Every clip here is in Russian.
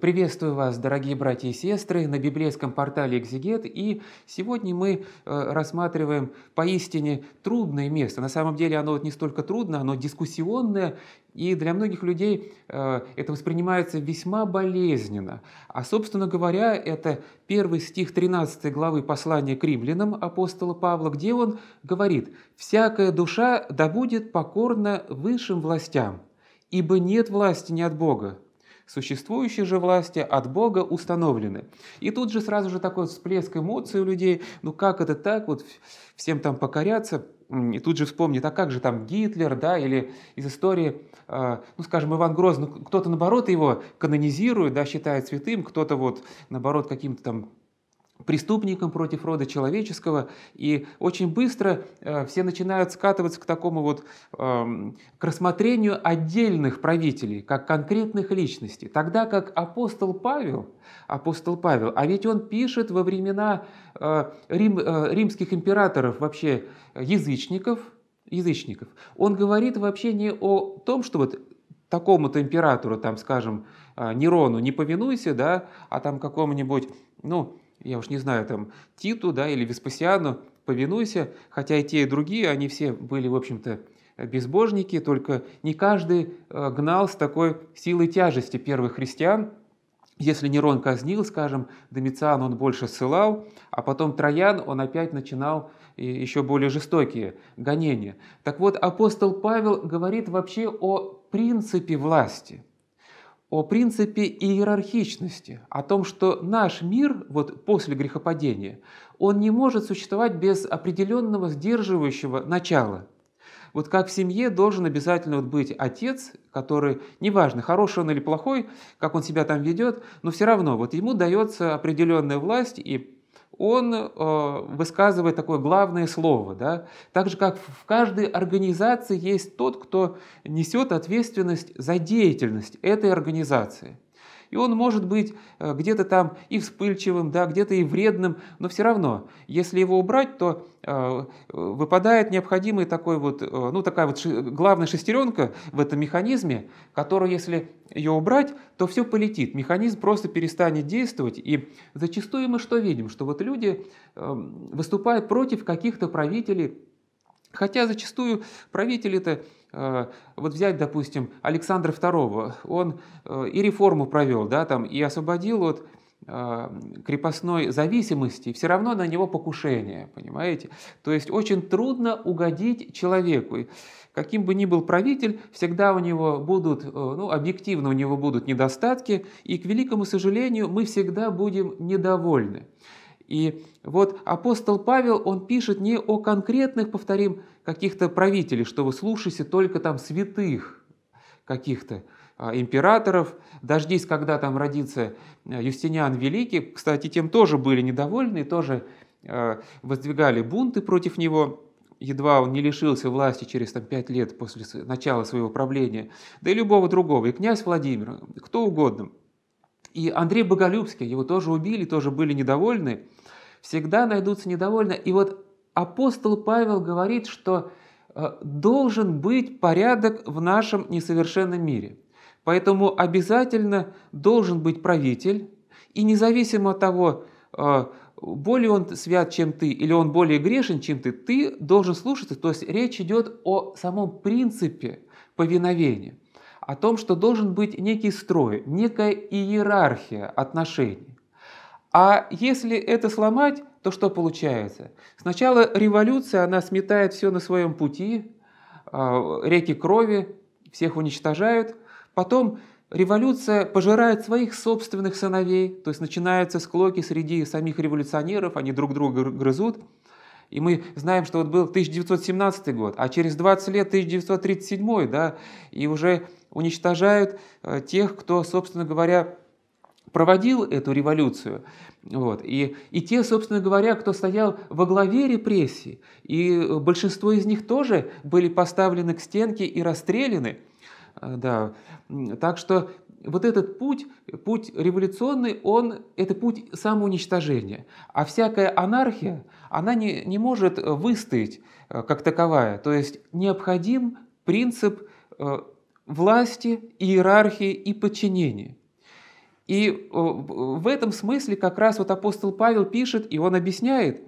Приветствую вас, дорогие братья и сестры, на библейском портале «Экзегет». И сегодня мы э, рассматриваем поистине трудное место. На самом деле оно не столько трудно, оно дискуссионное, и для многих людей э, это воспринимается весьма болезненно. А, собственно говоря, это первый стих 13 главы послания к римлянам апостола Павла, где он говорит «Всякая душа да будет покорна высшим властям, ибо нет власти ни от Бога, Существующие же власти от Бога установлены. И тут же сразу же такой всплеск эмоций у людей, ну как это так, вот всем там покоряться, и тут же вспомнит, а как же там Гитлер, да, или из истории, а, ну, скажем, Иван Грозный, кто-то, наоборот, его канонизирует, да, считает святым, кто-то вот, наоборот, каким-то там преступником против рода человеческого, и очень быстро э, все начинают скатываться к такому вот эм, к рассмотрению отдельных правителей, как конкретных личностей. Тогда как апостол Павел, апостол Павел, а ведь он пишет во времена э, рим, э, римских императоров, вообще язычников, язычников, он говорит вообще не о том, что вот такому-то императору, там, скажем, Нерону не повинуйся, да, а там какому-нибудь, ну, я уж не знаю, там, Титу да, или Веспасиану, повинуйся, хотя и те, и другие, они все были, в общем-то, безбожники, только не каждый э, гнал с такой силой тяжести первых христиан. Если Нерон казнил, скажем, Домициан он больше ссылал, а потом Троян он опять начинал э, еще более жестокие гонения. Так вот, апостол Павел говорит вообще о принципе власти – о принципе иерархичности, о том, что наш мир вот после грехопадения, он не может существовать без определенного сдерживающего начала. Вот как в семье должен обязательно вот быть отец, который, неважно, хороший он или плохой, как он себя там ведет, но все равно вот ему дается определенная власть и он э, высказывает такое главное слово. Да? Так же, как в каждой организации есть тот, кто несет ответственность за деятельность этой организации. И он может быть э, где-то там и вспыльчивым, да, где-то и вредным, но все равно, если его убрать, то э, э, выпадает необходимый такой вот, ну такая вот главная шестеренка в этом механизме, которую если ее убрать, то все полетит, механизм просто перестанет действовать. И зачастую мы что видим? Что вот люди эм, выступают против каких-то правителей, хотя зачастую правители-то Э, вот взять, допустим, Александра II, он э, и реформу провел, да, там, и освободил от э, крепостной зависимости, все равно на него покушение, понимаете? То есть очень трудно угодить человеку. Каким бы ни был правитель, всегда у него будут, ну, объективно у него будут недостатки, и, к великому сожалению, мы всегда будем недовольны. И вот апостол Павел, он пишет не о конкретных, повторим, каких-то правителей, что вы слушаете только там святых каких-то а, императоров, дождись, когда там родится э, Юстиниан Великий. Кстати, тем тоже были недовольны, тоже э, воздвигали бунты против него, едва он не лишился власти через там, пять лет после начала своего правления, да и любого другого, и князь Владимир, кто угодно – и Андрей Боголюбский, его тоже убили, тоже были недовольны. Всегда найдутся недовольны. И вот апостол Павел говорит, что э, должен быть порядок в нашем несовершенном мире. Поэтому обязательно должен быть правитель, и независимо от того, э, более он свят, чем ты, или он более грешен, чем ты, ты должен слушаться. То есть речь идет о самом принципе повиновения о том, что должен быть некий строй, некая иерархия отношений. А если это сломать, то что получается? Сначала революция, она сметает все на своем пути, а, реки крови, всех уничтожают. Потом революция пожирает своих собственных сыновей, то есть начинаются склоки среди самих революционеров, они друг друга грызут. И мы знаем, что вот был 1917 год, а через 20 лет 1937, да, и уже уничтожают э, тех, кто, собственно говоря, проводил эту революцию. Вот. И, и те, собственно говоря, кто стоял во главе репрессий, и большинство из них тоже были поставлены к стенке и расстреляны. Э, да. Так что вот этот путь, путь революционный, он это путь самоуничтожения. А всякая анархия, она не, не может выстоять э, как таковая. То есть необходим принцип э, власти, иерархии и подчинения. И э, в этом смысле как раз вот апостол Павел пишет, и он объясняет,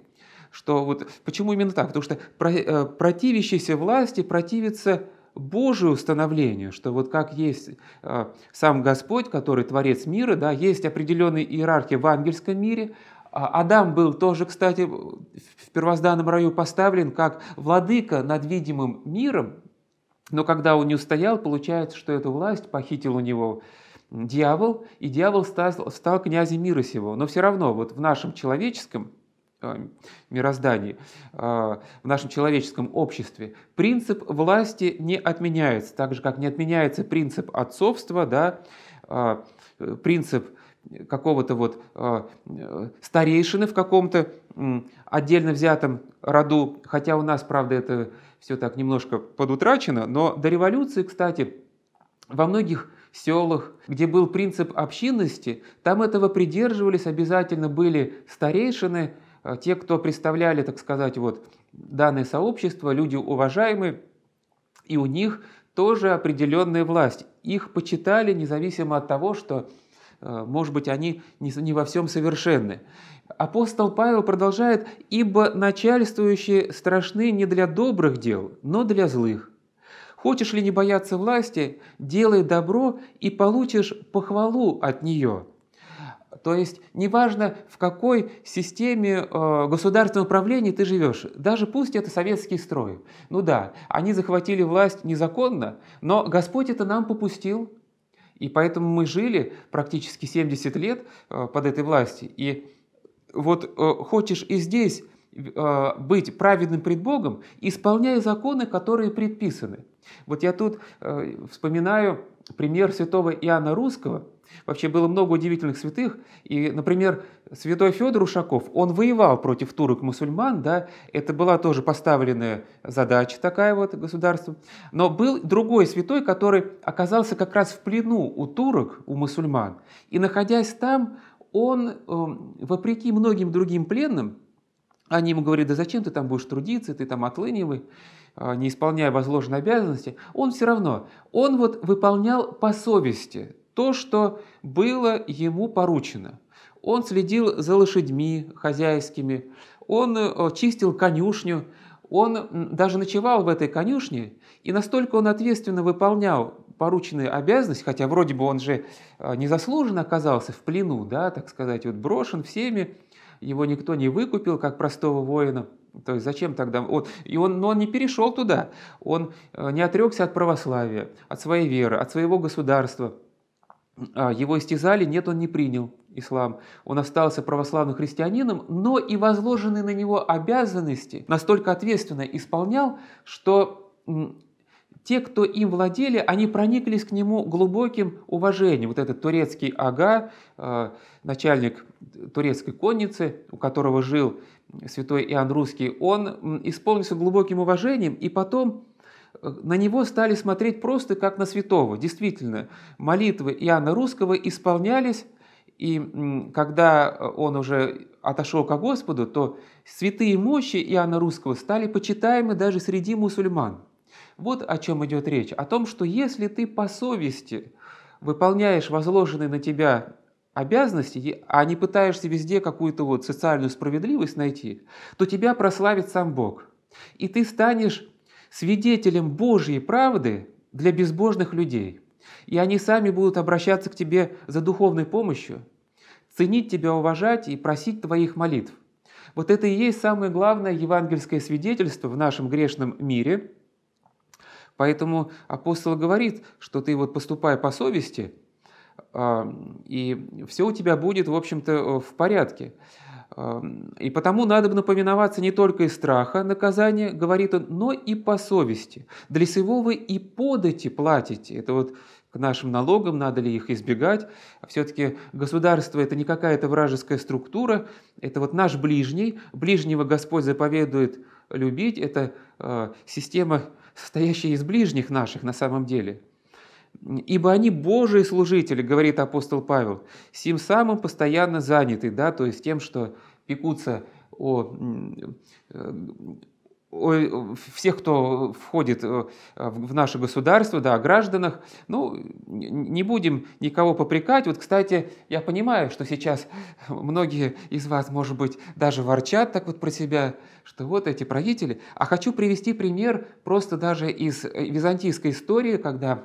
что вот почему именно так, потому что противящейся власти противится Божие установление, что вот как есть а, сам Господь, который творец мира, да, есть определенная иерархия в ангельском мире, а Адам был тоже, кстати, в первозданном раю поставлен как владыка над видимым миром, но когда он не устоял, получается, что эту власть похитил у него дьявол, и дьявол стал, стал князем мира сего. Но все равно вот в нашем человеческом а, мироздании, а, в нашем человеческом обществе, принцип власти не отменяется, так же, как не отменяется принцип отцовства, да, а, э, принцип какого-то вот э, старейшины в каком-то отдельно взятом роду, хотя у нас, правда, это все так немножко подутрачено, но до революции, кстати, во многих селах, где был принцип общинности, там этого придерживались, обязательно были старейшины – а те, кто представляли, так сказать, вот данное сообщество, люди уважаемые, и у них тоже определенная власть. Их почитали независимо от того, что, э, может быть, они не во всем совершенны. Апостол Павел продолжает, «Ибо начальствующие страшны не для добрых дел, но для злых». Хочешь ли не бояться власти, делай добро и получишь похвалу от нее – то есть неважно, в какой системе э, государственного управления ты живешь, даже пусть это советский строй. Ну да, они захватили власть незаконно, но Господь это нам попустил. И поэтому мы жили практически 70 лет э, под этой властью. И вот э, хочешь и здесь э, быть праведным пред Богом, исполняя законы, которые предписаны. Вот я тут э, вспоминаю пример святого Иоанна Русского – Вообще было много удивительных святых. И, например, святой Федор Ушаков, он воевал против турок-мусульман, да, это была тоже поставленная задача такая вот государству. Но был другой святой, который оказался как раз в плену у турок, у мусульман. И находясь там, он, эм, вопреки многим другим пленным, они ему говорят, да зачем ты там будешь трудиться, ты там отлынивай, э, не исполняя возложенные обязанности. Он все равно, он вот выполнял по совести то, что было ему поручено. Он следил за лошадьми хозяйскими, он э, чистил конюшню, он даже ночевал в этой конюшне, и настолько он ответственно выполнял порученные обязанности, хотя вроде бы он же э, незаслуженно оказался в плену, да, так сказать, вот брошен всеми, его никто не выкупил, как простого воина, то есть зачем тогда? Вот, и он, но он не перешел туда, он э, не отрекся от православия, от своей веры, от своего государства – а, его истязали, нет, он не принял ислам. Он остался православным христианином, но и возложенные на него обязанности настолько ответственно исполнял, что те, кто им владели, они прониклись к нему глубоким уважением. Вот этот турецкий ага, а, начальник турецкой конницы, у которого жил святой Иоанн Русский, он исполнился глубоким уважением, и потом на него стали смотреть просто как на святого. Действительно, молитвы Иоанна Русского исполнялись, и когда э, он уже отошел к Господу, то святые мощи Иоанна Русского стали почитаемы даже среди мусульман. Вот о чем идет речь. О том, что если ты по совести выполняешь возложенные на тебя обязанности, а не пытаешься везде какую-то вот социальную справедливость найти, то тебя прославит сам Бог. И ты станешь свидетелем Божьей правды для безбожных людей. И они сами будут обращаться к тебе за духовной помощью, ценить тебя, уважать и просить твоих молитв. Вот это и есть самое главное евангельское свидетельство в нашем грешном мире. Поэтому апостол говорит, что ты вот поступая по совести, а, и все у тебя будет, в общем-то, в порядке. И потому надо бы повиноваться не только из страха наказания, говорит он, но и по совести. Для сего вы и подати платите. Это вот к нашим налогам, надо ли их избегать. Все-таки государство – это не какая-то вражеская структура, это вот наш ближний. Ближнего Господь заповедует любить. Это а, система, состоящая из ближних наших на самом деле – Ибо они Божьи служители, говорит апостол Павел, сим самым постоянно заняты, да, то есть тем, что пекутся о э, всех, кто входит э, в наше государство, да, о гражданах. Ну, не будем никого попрекать. Вот, кстати, я понимаю, что сейчас многие из вас, может быть, даже ворчат так вот про себя, что вот эти правители. А хочу привести пример просто даже из э, византийской истории, когда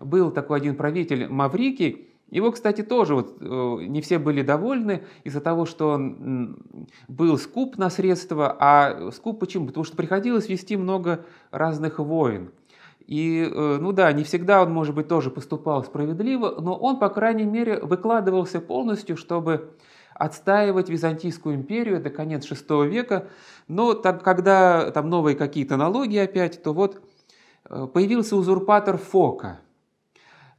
был такой один правитель Маврикий, его, кстати, тоже вот, э, не все были довольны из-за того, что он был скуп на средства. А скуп почему? Потому что приходилось вести много разных войн. И, э, ну да, не всегда он, может быть, тоже поступал справедливо, но он, по крайней мере, выкладывался полностью, чтобы отстаивать Византийскую империю до конец VI века. Но так, когда там новые какие-то налоги опять, то вот э, появился узурпатор Фока –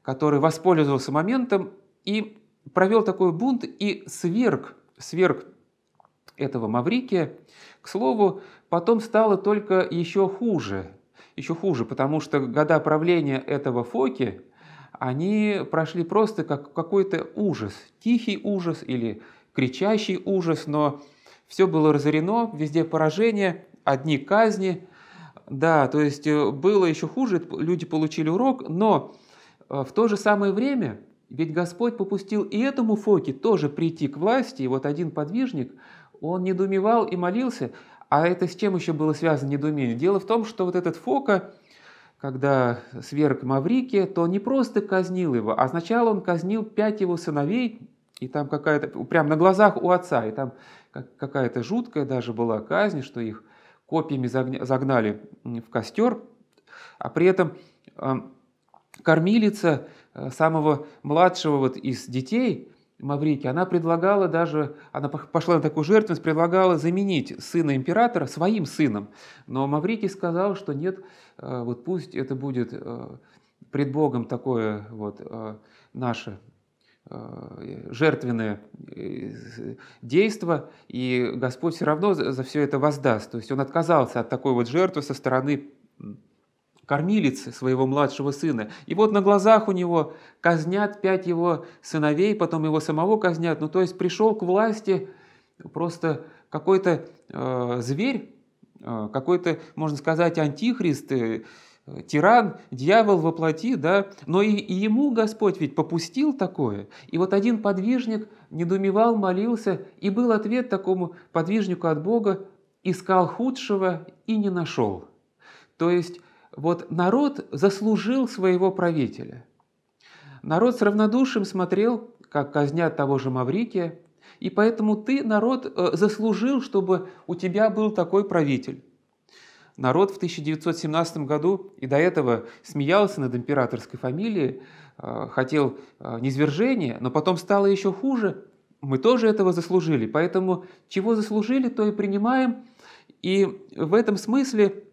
который воспользовался моментом и провел такой бунт и сверг, сверг этого Маврикия. К слову, потом стало только еще хуже, еще хуже, потому что года правления этого Фоки, они прошли просто как какой-то ужас, тихий ужас или кричащий ужас, но все было разорено, везде поражение, одни казни. Да, то есть э, было еще хуже, люди получили урок, но а, в то же самое время, ведь Господь попустил и этому Фоке тоже прийти к власти, и вот один подвижник, он недоумевал и молился, а это с чем еще было связано недоумение? Дело в том, что вот этот Фока, когда сверг Маврике, то не просто казнил его, а сначала он казнил пять его сыновей, и там какая-то, прям на глазах у отца, и там какая-то жуткая даже была казнь, что их копьями загнали в костер, а при этом кормилица э, самого младшего вот из детей Маврики, она предлагала даже, она пошла на такую жертвенность, предлагала заменить сына императора своим сыном. Но Маврикий сказал, что нет, э, вот пусть это будет э, пред Богом такое вот наше жертвенное действо, и Господь все равно за все это воздаст. То есть он отказался от такой вот жертвы со стороны кормилицы своего младшего сына. И вот на глазах у него казнят пять его сыновей, потом его самого казнят. Ну то есть пришел к власти просто какой-то э, зверь, э, какой-то, можно сказать, антихрист, э, тиран, дьявол воплоти, да, но и, и ему Господь ведь попустил такое. И вот один подвижник недумевал, молился, и был ответ такому подвижнику от Бога, искал худшего и не нашел. То есть вот народ заслужил своего правителя. Народ с равнодушием смотрел, как казнят того же Маврикия, и поэтому ты, народ, э, заслужил, чтобы у тебя был такой правитель. Народ в 1917 году и до этого смеялся над императорской фамилией, э, хотел э, низвержения, но потом стало еще хуже. Мы тоже этого заслужили, поэтому чего заслужили, то и принимаем. И в этом смысле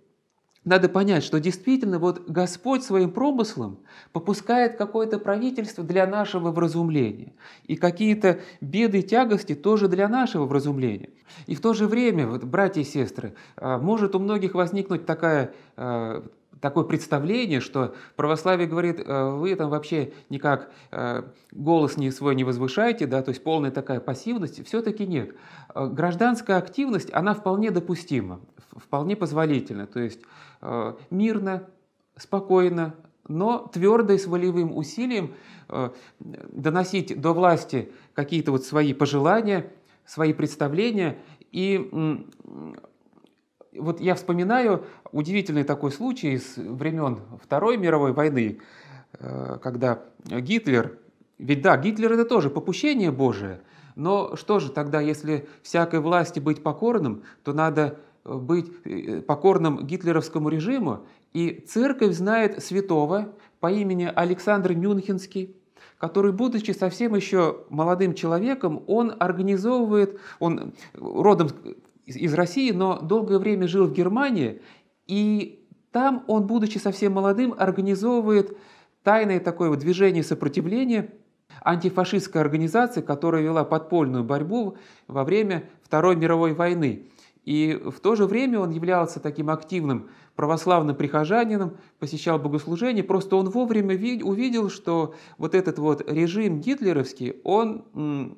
надо понять, что действительно вот Господь своим промыслом попускает какое-то правительство для нашего вразумления. И какие-то беды и тягости тоже для нашего вразумления. И в то же время, вот, братья и сестры, а, может у многих возникнуть такая а, такое представление, что православие говорит, «Э, вы там вообще никак э, голос не свой не возвышаете, да, то есть полная такая пассивность, все-таки нет. Э, гражданская активность, она вполне допустима, вполне позволительна, то есть мирно, спокойно, но твердо и с волевым усилием доносить до власти какие-то вот свои пожелания, свои представления и вот я вспоминаю удивительный такой случай из времен Второй мировой войны, э, когда Гитлер, ведь да, Гитлер это тоже попущение Божие, но что же тогда, если всякой власти быть покорным, то надо э, быть э, покорным гитлеровскому режиму, и церковь знает святого по имени Александр Мюнхенский, который, будучи совсем еще молодым человеком, он организовывает, он родом из, России, но долгое время жил в Германии, и там он, будучи совсем молодым, организовывает тайное такое вот движение сопротивления антифашистская организация, которая вела подпольную борьбу во время Второй мировой войны. И в то же время он являлся таким активным православным прихожанином, посещал богослужения, просто он вовремя увидел, что вот этот вот режим гитлеровский, он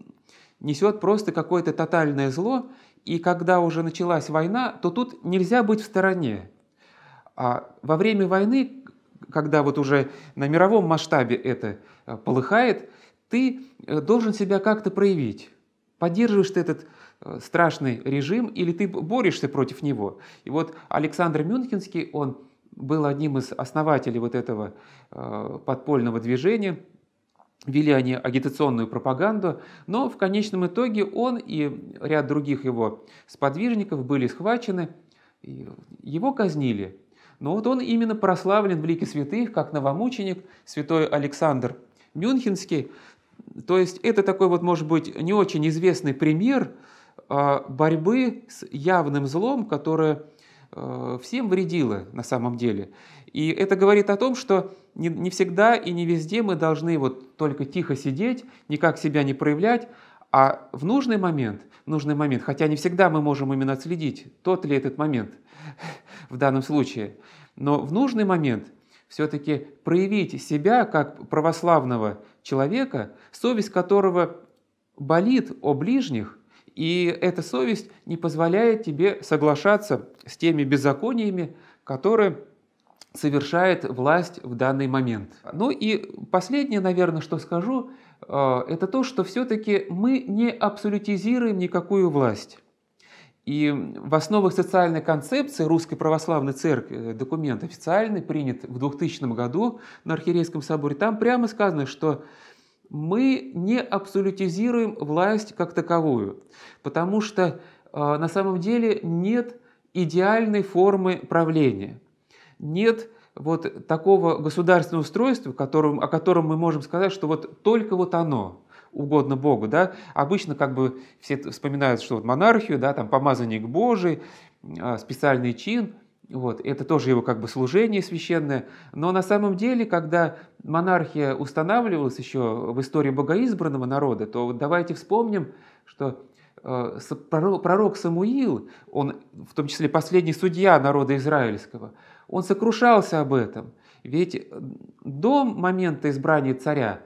несет просто какое-то тотальное зло, и когда уже началась война, то тут нельзя быть в стороне. А во время войны, когда вот уже на мировом масштабе это э, полыхает, ты э, должен себя как-то проявить. Поддерживаешь ты этот э, страшный режим или ты борешься против него. И вот Александр Мюнхенский, он был одним из основателей вот этого подпольного движения – вели они агитационную пропаганду, но в конечном итоге он и ряд других его сподвижников были схвачены, его казнили. Но вот он именно прославлен в лике святых, как новомученик, святой Александр Мюнхенский. То есть это такой вот, может быть, не очень известный пример а, борьбы с явным злом, которое э, всем вредило на самом деле. И это говорит о том, что не, не всегда и не везде мы должны вот только тихо сидеть, никак себя не проявлять, а в нужный момент, нужный момент, хотя не всегда мы можем именно отследить, тот ли этот момент в данном случае, но в нужный момент все-таки проявить себя как православного человека, совесть которого болит о ближних, и эта совесть не позволяет тебе соглашаться с теми беззакониями, которые совершает власть в данный момент. Ну и последнее, наверное, что скажу, э, это то, что все-таки мы не абсолютизируем никакую власть. И в основах социальной концепции Русской Православной Церкви э, документ официальный, принят в 2000 году на Архиерейском соборе, там прямо сказано, что мы не абсолютизируем власть как таковую, потому что э, на самом деле нет идеальной формы правления нет вот такого государственного устройства, которым, о котором мы можем сказать, что вот только вот оно угодно Богу, да, обычно как бы все вспоминают, что вот монархию, да, там помазанник Божий, а, специальный чин, вот, это тоже его как бы служение священное, но на самом деле, когда монархия устанавливалась еще в истории богоизбранного народа, то вот давайте вспомним, что Э, пророк Самуил, он в том числе последний судья народа израильского, он сокрушался об этом. Ведь э, до момента избрания царя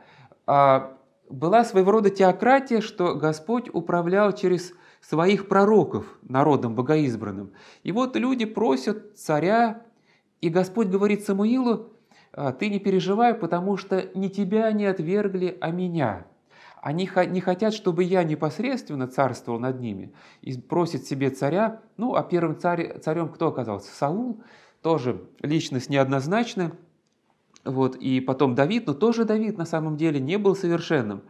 а, была своего рода теократия, что Господь управлял через своих пророков народом богоизбранным. И вот люди просят царя, и Господь говорит Самуилу, «А, ты не переживай, потому что не тебя не отвергли, а меня. Они не хотят, чтобы я непосредственно царствовал над ними. И просит себе царя, ну, а первым царь, царем кто оказался? Саул, тоже личность неоднозначная. Вот, и потом Давид, но тоже Давид на самом деле не был совершенным.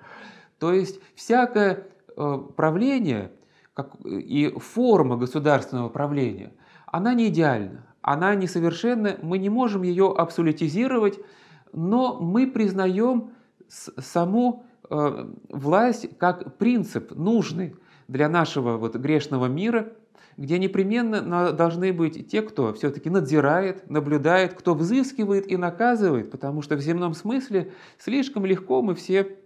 То есть всякое э, правление как, и форма государственного правления, она не идеальна, она несовершенна, мы не можем ее абсолютизировать, но мы признаем саму Э, власть как принцип нужный для нашего вот грешного мира, где непременно должны быть те, кто все-таки надзирает, наблюдает, кто взыскивает и наказывает, потому что в земном смысле слишком легко мы все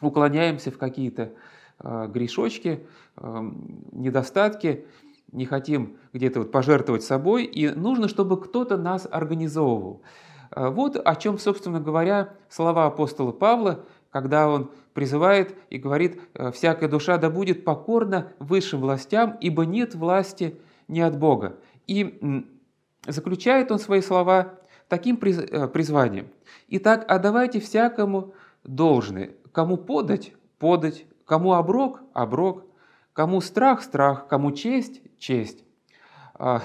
уклоняемся в какие-то э, грешочки, э, недостатки, не хотим где-то вот пожертвовать собой, и нужно, чтобы кто-то нас организовывал. Вот о чем, собственно говоря, слова апостола Павла когда он призывает и говорит «Э, «всякая душа да будет покорна высшим властям, ибо нет власти не от Бога». И заключает он свои слова таким э, призванием. «Итак, отдавайте всякому должны, кому подать – подать, кому оброк – оброк, кому страх – страх, кому честь – честь». А,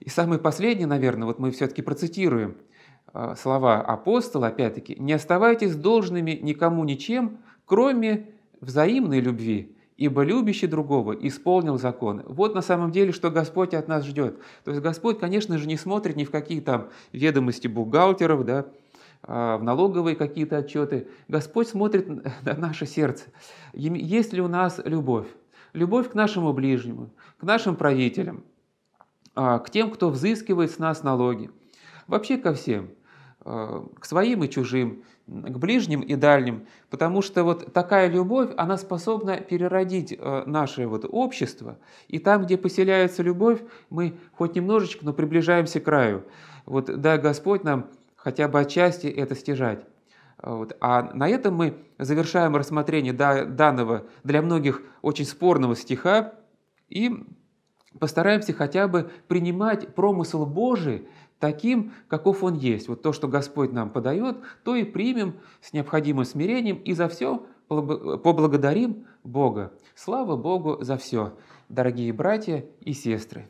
и самый последний, наверное, вот мы все-таки процитируем – а, слова апостола, опять-таки, «Не оставайтесь должными никому ничем, кроме взаимной любви, ибо любящий другого исполнил закон. Вот на самом деле, что Господь от нас ждет. То есть Господь, конечно же, не смотрит ни в какие там ведомости бухгалтеров, да, а, в налоговые какие-то отчеты. Господь смотрит на наше сердце. Есть ли у нас любовь? Любовь к нашему ближнему, к нашим правителям, а, к тем, кто взыскивает с нас налоги. Вообще ко всем – Э, к своим и чужим, к ближним и дальним, потому что вот такая любовь, она способна переродить э, наше вот общество, и там, где поселяется любовь, мы хоть немножечко, но приближаемся к краю. Вот да, Господь нам хотя бы отчасти это стяжать. Э, вот. А на этом мы завершаем рассмотрение данного для многих очень спорного стиха и постараемся хотя бы принимать промысл Божий таким, каков он есть. Вот то, что Господь нам подает, то и примем с необходимым смирением и за все поблагодарим Бога. Слава Богу за все, дорогие братья и сестры!